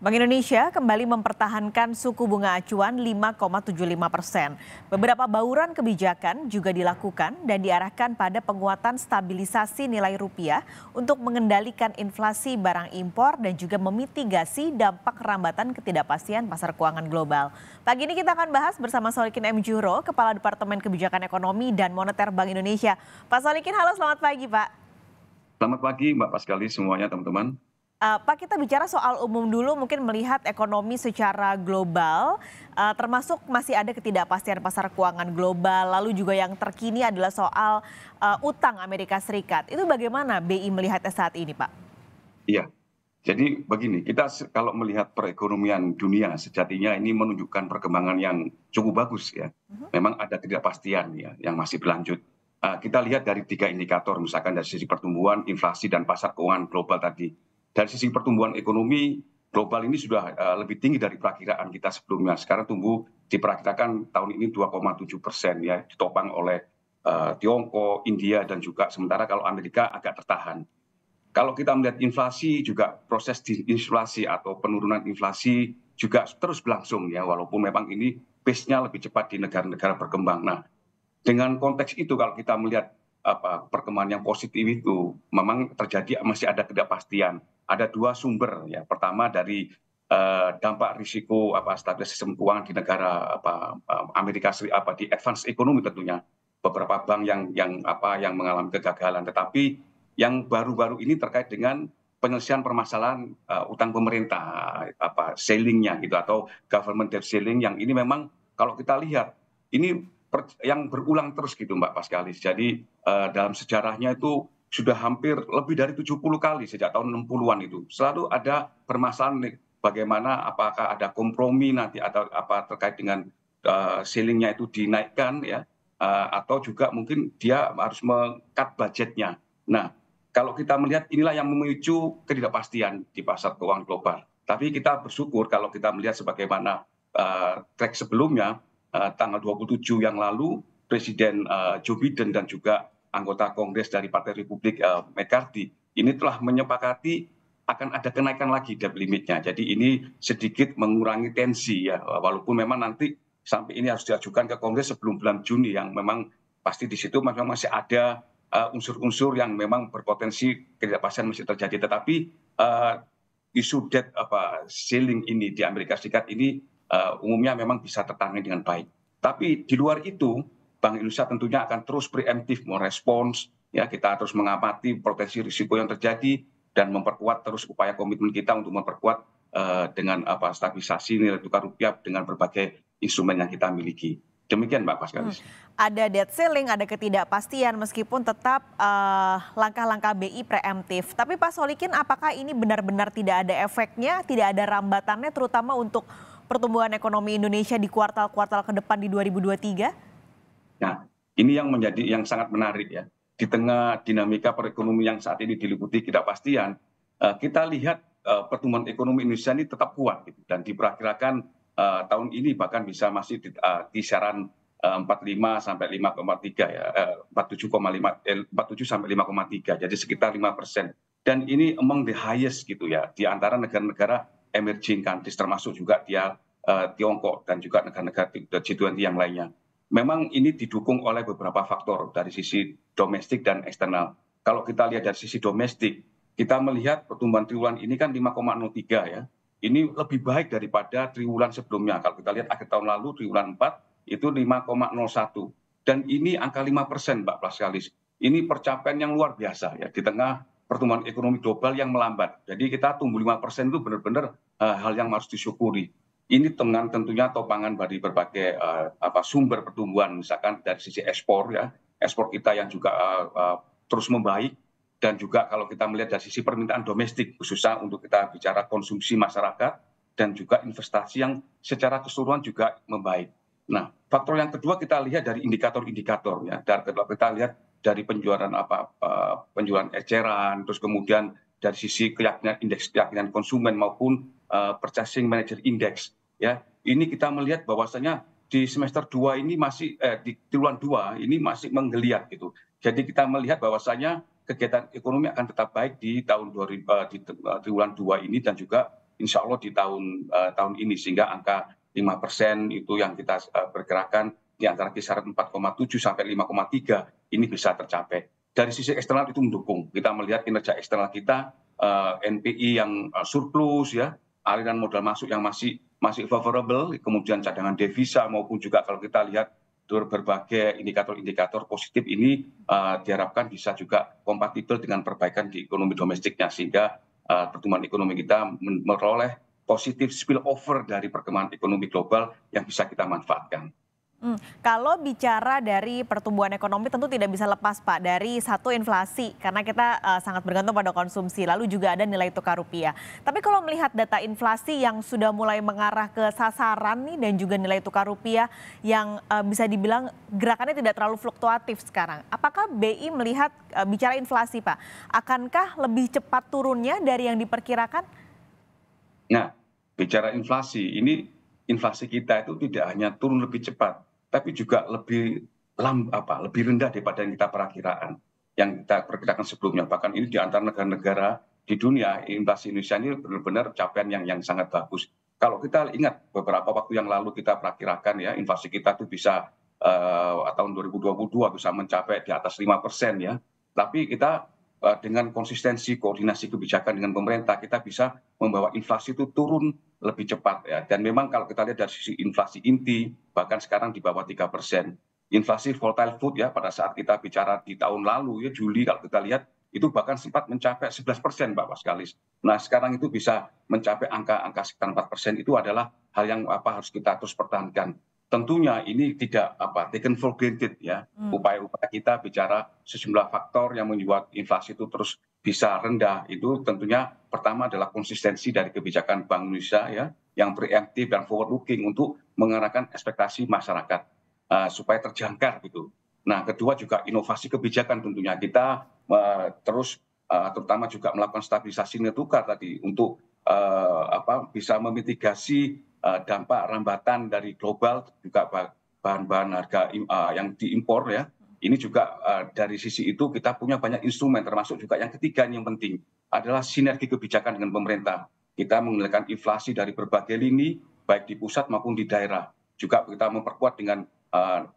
Bank Indonesia kembali mempertahankan suku bunga acuan 5,75 persen. Beberapa bauran kebijakan juga dilakukan dan diarahkan pada penguatan stabilisasi nilai rupiah untuk mengendalikan inflasi barang impor dan juga memitigasi dampak rambatan ketidakpastian pasar keuangan global. Pagi ini kita akan bahas bersama Solikin M. Juro, Kepala Departemen Kebijakan Ekonomi dan Moneter Bank Indonesia. Pak Solikin, halo selamat pagi Pak. Selamat pagi Mbak Paskali semuanya teman-teman. Uh, Pak, kita bicara soal umum dulu, mungkin melihat ekonomi secara global, uh, termasuk masih ada ketidakpastian pasar keuangan global, lalu juga yang terkini adalah soal uh, utang Amerika Serikat. Itu bagaimana BI melihatnya saat ini, Pak? Iya, jadi begini, kita kalau melihat perekonomian dunia, sejatinya ini menunjukkan perkembangan yang cukup bagus ya. Uh mhm. -huh. Memang ada ketidakpastian ya, yang masih berlanjut. Uh, kita lihat dari tiga indikator, misalkan dari sisi pertumbuhan, inflasi, dan pasar keuangan global tadi dari sisi pertumbuhan ekonomi global ini sudah eh, lebih tinggi dari perakiraan kita sebelumnya. Sekarang tumbuh diperkirakan tahun ini 2,7 persen ya, ditopang oleh uh, Tiongkok, India, dan juga sementara kalau Amerika agak tertahan. Kalau kita melihat inflasi juga proses diinflasi atau penurunan inflasi juga terus berlangsung ya, walaupun memang ini pace-nya lebih cepat di negara-negara berkembang. Nah, dengan konteks itu kalau kita melihat apa perkembangan yang positif itu memang terjadi masih ada ketidakpastian ada dua sumber ya pertama dari eh, dampak risiko apa status sistem keuangan di negara apa eh, Amerika Serikat apa di advance ekonomi tentunya beberapa bank yang yang apa yang mengalami kegagalan tetapi yang baru-baru ini terkait dengan penyelesaian permasalahan uh, utang pemerintah apa sellingnya gitu atau government debt selling yang ini memang kalau kita lihat ini yang berulang terus gitu Mbak Paskalis jadi uh, dalam sejarahnya itu sudah hampir lebih dari 70 kali sejak tahun 60-an itu. Selalu ada permasalahan bagaimana apakah ada kompromi nanti atau apa terkait dengan uh, ceilingnya itu dinaikkan ya uh, atau juga mungkin dia harus mengkat budgetnya. Nah, kalau kita melihat inilah yang memicu ketidakpastian di pasar keuangan global. Tapi kita bersyukur kalau kita melihat sebagaimana uh, track sebelumnya uh, tanggal 27 yang lalu Presiden uh, Joe Biden dan juga anggota kongres dari partai republik eh, mccarthy ini telah menyepakati akan ada kenaikan lagi debt limitnya jadi ini sedikit mengurangi tensi ya walaupun memang nanti sampai ini harus diajukan ke kongres sebelum bulan Juni yang memang pasti di situ memang masih ada eh, unsur-unsur uh, yang memang berpotensi ketidakpastian masih terjadi tetapi uh, isu debt apa ceiling ini di Amerika Serikat ini uh, umumnya memang bisa tertangani dengan baik tapi di luar itu bank indonesia tentunya akan terus preemptif merespons ya kita terus mengamati potensi risiko yang terjadi dan memperkuat terus upaya komitmen kita untuk memperkuat eh, dengan apa stabilisasi nilai tukar rupiah dengan berbagai instrumen yang kita miliki. Demikian Mbak Paskalis. Hmm. Ada debt ceiling, ada ketidakpastian meskipun tetap eh, langkah-langkah uh, BI preemptif. Tapi Pak Solikin apakah ini benar-benar tidak ada efeknya, tidak ada rambatannya terutama untuk pertumbuhan ekonomi Indonesia di kuartal-kuartal ke depan di 2023? nah ini yang menjadi yang sangat menarik ya di tengah dinamika perekonomian yang saat ini diliputi ketidakpastian eh, kita lihat eh, pertumbuhan ekonomi Indonesia ini tetap kuat gitu. dan diperkirakan eh, tahun ini bahkan bisa masih di kisaran 45 sampai 5,3 ya 47,5 47 sampai 5,3 jadi sekitar 5 persen dan ini among the highest gitu ya di antara negara-negara emerging countries termasuk juga dia uh, Tiongkok dan juga negara-negara G20 yang lainnya memang ini didukung oleh beberapa faktor dari sisi domestik dan eksternal kalau kita lihat dari sisi domestik kita melihat pertumbuhan triwulan ini kan 5,03 ya ini lebih baik daripada triwulan sebelumnya kalau kita lihat akhir tahun lalu triwulan 4 itu 5,01 dan ini angka 5 persen Mbak Plaskalis ini percapaian yang luar biasa ya di tengah pertumbuhan ekonomi global yang melambat. Jadi kita tumbuh 5% itu benar-benar eh, hal yang harus disyukuri ini dengan tentunya topangan dari berbagai eh, sumber pertumbuhan misalkan dari sisi ekspor ya ekspor kita yang juga eh, eh, terus membaik dan juga kalau kita melihat dari sisi permintaan domestik khususnya untuk kita bicara konsumsi masyarakat dan juga investasi yang secara keseluruhan juga membaik. Nah, faktor yang kedua kita lihat dari indikator-indikator ya. Dari kedua kita lihat dari penjualan apa penjualan eceran, terus kemudian dari sisi keyakinan indeks keyakinan konsumen maupun uh, purchasing manager index ya ini kita melihat bahwasanya di semester dua ini masih eh, di triwulan dua ini masih menggeliat gitu. Jadi kita melihat bahwasanya kegiatan ekonomi akan tetap baik di tahun 2000 eh, di triwulan eh, dua ini dan juga insya Allah di tahun uh, tahun ini sehingga angka 5% itu yang kita eh, pergerakan di antara kisaran 4,7 sampai 5,3 ini bisa tercapai. Dari sisi eksternal itu mendukung. Kita melihat kinerja eksternal kita eh, NPI yang surplus ya, aliran modal masuk yang masih masih favorable kemudian cadangan devisa maupun juga kalau kita lihat berbagai indikator indikator positif ini eh, diharapkan bisa juga kompatibel dengan perbaikan di ekonomi domestiknya sehingga eh, pertumbuhan ekonomi kita meroleh positif spillover dari perkembangan ekonomi global yang bisa kita manfaatkan Hmm, kalau bicara dari pertumbuhan ekonomi tentu tidak bisa lepas Pak dari satu inflasi karena kita uh, sangat bergantung pada konsumsi lalu juga ada nilai tukar rupiah. Tapi kalau melihat data inflasi yang sudah mulai mengarah ke sasaran nih dan juga nilai tukar rupiah yang uh, bisa dibilang gerakannya tidak terlalu fluktuatif sekarang. Apakah BI melihat uh, bicara inflasi Pak, akankah lebih cepat turunnya dari yang diperkirakan? Nah, bicara inflasi ini inflasi kita itu tidak hanya turun lebih cepat tapi juga lebih apa lebih rendah daripada yang kita perakiraan yang kita perkirakan sebelumnya bahkan ini di antara negara-negara di dunia inflasi Indonesia ini benar-benar capaian yang yang sangat bagus. Kalau kita ingat beberapa waktu yang lalu kita perakirakan ya inflasi kita itu bisa uh, tahun 2022 bisa mencapai di atas lima persen ya. Tapi kita Eh, dengan konsistensi koordinasi kebijakan dengan pemerintah kita bisa membawa inflasi itu turun lebih cepat ya dan memang kalau kita lihat dari sisi inflasi inti bahkan sekarang di bawah tiga persen inflasi volatile food ya pada saat kita bicara di tahun lalu ya Juli kalau kita lihat itu bahkan sempat mencapai 11 persen Pak Waskalis. Nah sekarang itu bisa mencapai angka-angka sekitar 4 persen itu adalah hal yang apa harus kita terus pertahankan tentunya ini tidak apa taken for granted ya hmm. upaya upaya kita bicara sejumlah faktor yang membuat inflasi itu terus bisa rendah itu tentunya pertama adalah konsistensi dari kebijakan Bank Indonesia ya yang preemptif dan forward looking untuk mengarahkan ekspektasi masyarakat uh, supaya terjangkar gitu. Nah, kedua juga inovasi kebijakan tentunya kita uh, terus uh, terutama juga melakukan stabilisasi nilai tukar tadi untuk uh, apa bisa memitigasi Eh, dampak rambatan dari global juga bahan bahan harga eh, yang diimpor ya ini juga eh, dari sisi itu kita punya banyak instrumen termasuk juga yang ketiga yang penting adalah sinergi kebijakan dengan pemerintah kita mengendalikan inflasi dari berbagai lini baik di pusat maupun di daerah juga kita memperkuat dengan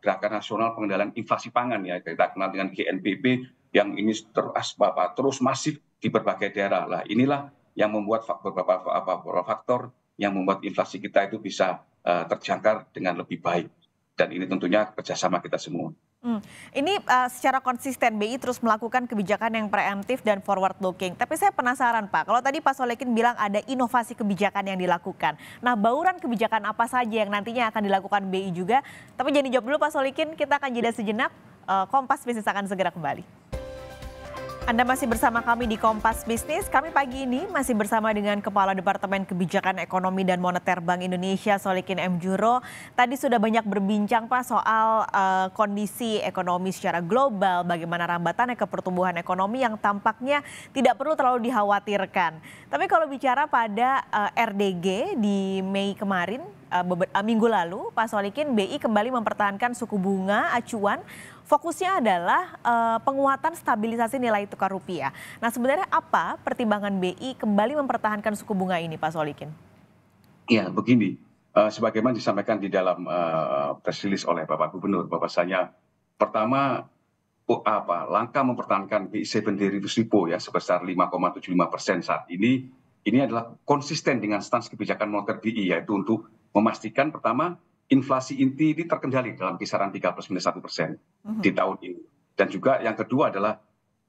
gerakan nasional pengendalian inflasi pangan ya kita kenal dengan GNPB yang ini terus bapak terus masif di berbagai daerah lah inilah yang membuat beberapa, beberapa faktor yang membuat inflasi kita itu bisa uh, terjangkar dengan lebih baik. Dan ini tentunya kerjasama kita semua. Hmm. Ini uh, secara konsisten BI terus melakukan kebijakan yang preemptif dan forward looking. Tapi saya penasaran Pak, kalau tadi Pak Solekin bilang ada inovasi kebijakan yang dilakukan. Nah bauran kebijakan apa saja yang nantinya akan dilakukan BI juga. Tapi jangan dijawab dulu Pak Solekin, kita akan jeda sejenak. Uh, Kompas Bisnis akan segera kembali. Anda masih bersama kami di Kompas Bisnis. Kami pagi ini masih bersama dengan Kepala Departemen Kebijakan Ekonomi dan Moneter Bank Indonesia, Solikin M. Juro. Tadi sudah banyak berbincang Pak soal uh, kondisi ekonomi secara global, bagaimana rambatannya ke pertumbuhan ekonomi yang tampaknya tidak perlu terlalu dikhawatirkan. Tapi kalau bicara pada uh, eh, RDG di Mei kemarin, Eh, eh, minggu lalu, Pak Solikin, BI kembali mempertahankan suku bunga acuan. Fokusnya adalah uh, penguatan stabilisasi nilai tukar rupiah. Nah, sebenarnya apa pertimbangan BI kembali mempertahankan suku bunga ini, Pak Solikin? Ya, begini. Uh, sebagaimana disampaikan di dalam uh, press oleh Bapak Gubernur, bahwasanya pertama oh, apa langkah mempertahankan BI 70 ribu ya sebesar 5,75 persen saat ini ini adalah konsisten dengan stans kebijakan moneter bi yaitu untuk memastikan pertama inflasi inti ini terkendali dalam kisaran 3 plus minus 1 persen mhm. di tahun ini. Dan juga yang kedua adalah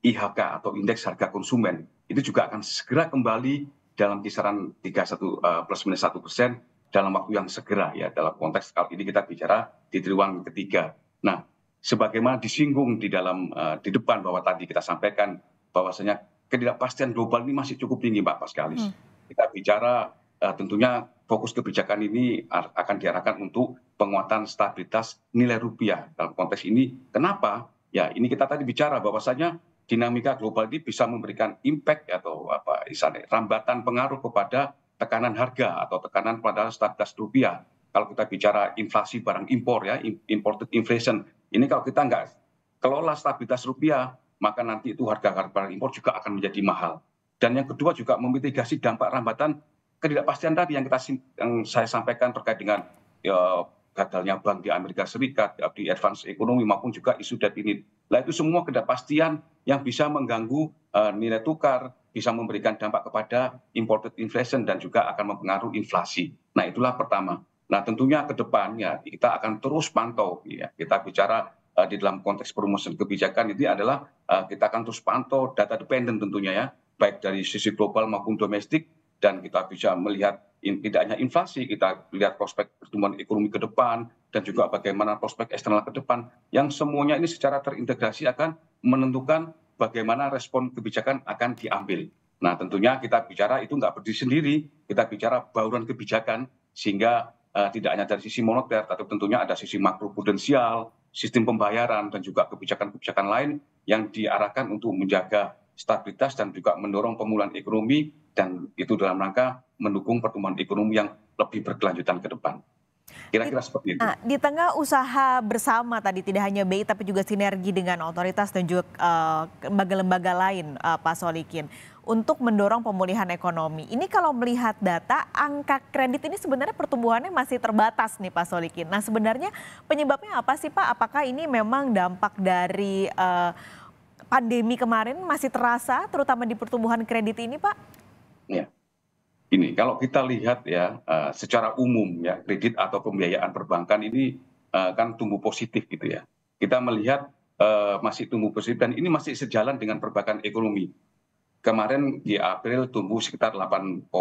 IHK atau indeks harga konsumen itu juga akan segera kembali dalam kisaran 31 eh, plus minus 1 persen dalam waktu yang segera ya dalam konteks kali ini kita bicara di triwulan ketiga. Nah, sebagaimana disinggung di dalam uh, di depan bahwa tadi kita sampaikan bahwasanya ketidakpastian global ini masih cukup tinggi Mbak Paskalis. Hmm. Kita bicara eh, tentunya fokus kebijakan ini akan diarahkan untuk penguatan stabilitas nilai rupiah dalam konteks ini. Kenapa? Ya ini kita tadi bicara bahwasanya dinamika global ini bisa memberikan impact atau apa misalnya rambatan pengaruh kepada tekanan harga atau tekanan pada stabilitas rupiah. Kalau kita bicara inflasi barang impor ya, imported inflation, ini kalau kita nggak kelola stabilitas rupiah, maka nanti itu harga barang impor juga akan menjadi mahal. Dan yang kedua juga memitigasi dampak rambatan ketidakpastian tadi yang kita yang saya sampaikan terkait dengan ya, gagalnya bank di Amerika Serikat, ya, di advance ekonomi maupun juga isu debt ini. Nah itu semua ketidakpastian yang bisa mengganggu uh, nilai tukar, bisa memberikan dampak kepada imported inflation dan juga akan mempengaruhi inflasi. Nah itulah pertama. Nah tentunya ke depannya kita akan terus pantau, ya. kita bicara Eh, di dalam konteks perumusan kebijakan ini adalah eh, kita akan terus pantau data dependent tentunya ya baik dari sisi global maupun domestik dan kita bisa melihat tidak hanya inflasi kita lihat prospek pertumbuhan ekonomi ke depan dan juga bagaimana prospek eksternal ke depan yang semuanya ini secara terintegrasi akan menentukan bagaimana respon kebijakan akan diambil. Nah tentunya kita bicara itu nggak berdiri sendiri, kita bicara bauran kebijakan sehingga uh, tidak hanya dari sisi moneter, tapi tentunya ada sisi makro prudensial, sistem pembayaran dan juga kebijakan-kebijakan lain yang diarahkan untuk menjaga stabilitas dan juga mendorong pemulihan ekonomi dan itu dalam rangka mendukung pertumbuhan ekonomi yang lebih berkelanjutan ke depan. Kira-kira seperti itu. Nah, di tengah usaha bersama tadi tidak hanya BI tapi juga sinergi dengan otoritas dan juga eh, lembaga-lembaga uh, lain, uh, Pak Solikin untuk mendorong pemulihan ekonomi. Ini kalau melihat data, angka kredit ini sebenarnya pertumbuhannya masih terbatas nih Pak Solikin. Nah sebenarnya penyebabnya apa sih Pak? Apakah ini memang dampak dari uh, pandemi kemarin masih terasa terutama di pertumbuhan kredit ini Pak? Ya. Ini kalau kita lihat ya uh, secara umum ya kredit atau pembiayaan perbankan ini uh, kan tumbuh positif gitu ya. Kita melihat uh, masih tumbuh positif dan ini masih sejalan dengan perbankan ekonomi kemarin di april tumbuh sekitar 8,1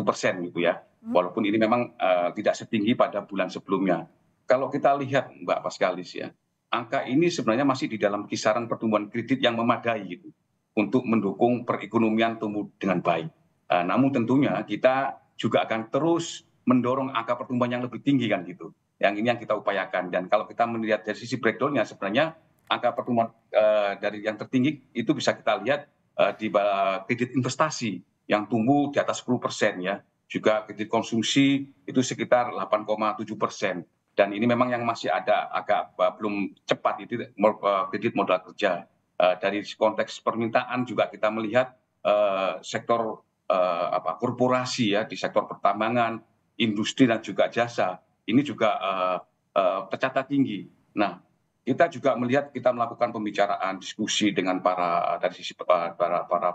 persen gitu ya hmm. walaupun ini memang eh, tidak setinggi pada bulan sebelumnya kalau kita lihat mbak paskalis ya angka ini sebenarnya masih di dalam kisaran pertumbuhan kredit yang memadai gitu untuk mendukung perekonomian tumbuh dengan baik eh, namun tentunya kita juga akan terus mendorong angka pertumbuhan yang lebih tinggi kan gitu yang ini yang kita upayakan dan kalau kita melihat dari sisi breakdownnya sebenarnya angka pertumbuhan uh, dari yang tertinggi itu bisa kita lihat Eh, di bawah kredit investasi yang tumbuh di atas 10 persen ya juga kredit konsumsi itu sekitar 8,7 persen dan ini memang yang masih ada agak eh, belum cepat itu eh, kredit modal kerja dari konteks permintaan juga kita melihat sektor apa korporasi ya di sektor pertambangan industri dan juga jasa ini juga tercatat tinggi nah kita juga melihat kita melakukan pembicaraan diskusi dengan para dari sisi para para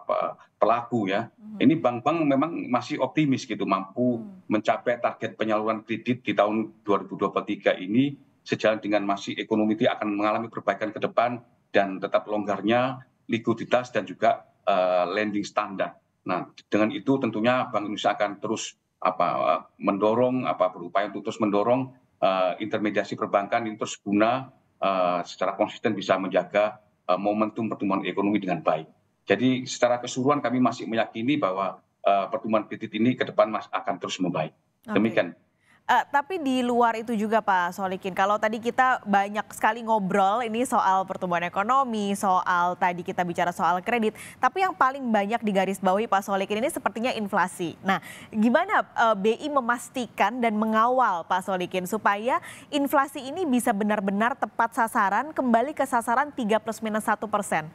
pelaku ya mhm. ini bank bank memang masih optimis gitu mampu mhm. mencapai target penyaluran kredit di tahun 2023 ini sejalan dengan masih ekonomi itu akan mengalami perbaikan ke depan dan tetap longgarnya likuiditas dan juga uh, lending standar. Nah, dengan itu tentunya Bank Indonesia akan terus apa eh, mendorong apa berupaya untuk terus mendorong uh, intermediasi perbankan ini terus guna Eh, secara konsisten bisa menjaga eh, momentum pertumbuhan ekonomi dengan baik. Jadi secara keseluruhan kami masih meyakini bahwa eh, pertumbuhan kredit ini ke depan akan terus membaik. Demikian. Uh, tapi di luar itu juga Pak Solikin, kalau tadi kita banyak sekali ngobrol ini soal pertumbuhan ekonomi, soal tadi kita bicara soal kredit, tapi yang paling banyak digarisbawahi Pak Solikin ini sepertinya inflasi. Nah, gimana uh, eh, BI memastikan dan mengawal Pak Solikin supaya inflasi ini bisa benar-benar tepat sasaran, kembali ke sasaran 3 plus minus 1 persen?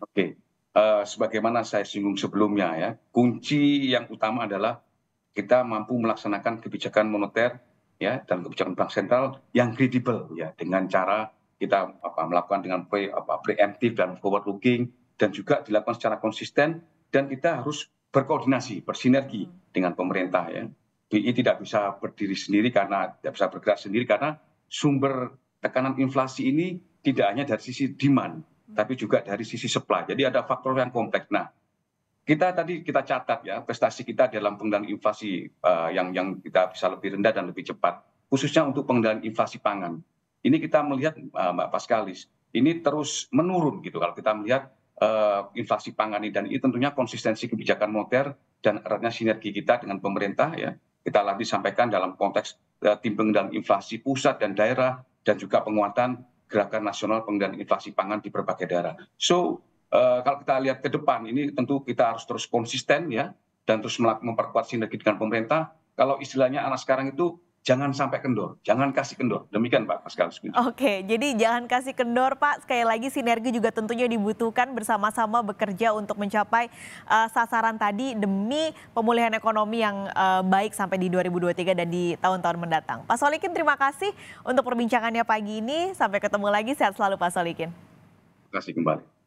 Oke, uh, sebagaimana saya singgung sebelumnya ya, kunci yang utama adalah kita mampu melaksanakan kebijakan moneter ya dan kebijakan bank sentral yang kredibel ya dengan cara kita apa, melakukan dengan pre, apa, preemptif dan forward looking dan juga dilakukan secara konsisten dan kita harus berkoordinasi bersinergi hmm. dengan pemerintah ya BI tidak bisa berdiri sendiri karena tidak bisa bergerak sendiri karena sumber tekanan inflasi ini tidak hanya dari sisi demand hmm. tapi juga dari sisi supply jadi ada faktor yang kompleks nah kita tadi kita catat ya prestasi kita dalam pengendalian inflasi eh, yang yang kita bisa lebih rendah dan lebih cepat khususnya untuk pengendalian inflasi pangan ini kita melihat eh, mbak paskalis ini terus menurun gitu kalau kita melihat eh, inflasi pangan ini dan ini tentunya konsistensi kebijakan moneter dan eratnya sinergi kita dengan pemerintah ya kita lagi sampaikan dalam konteks tim pengendalian inflasi pusat dan daerah dan juga penguatan gerakan nasional pengendalian inflasi pangan di berbagai daerah so Eh, kalau kita lihat ke depan ini tentu kita harus terus konsisten ya dan terus memperkuat sinergi dengan pemerintah. Kalau istilahnya anak sekarang itu jangan sampai kendor, jangan kasih kendor. Demikian Pak Pascal. Oke, jadi jangan kasih kendor Pak. Sekali lagi sinergi juga tentunya dibutuhkan bersama-sama bekerja untuk mencapai uh, sasaran tadi demi pemulihan ekonomi yang uh, baik sampai di 2023 dan di tahun-tahun mendatang. Pak Solikin terima kasih untuk perbincangannya pagi ini. Sampai ketemu lagi, sehat selalu Pak Solikin. Terima kasih kembali.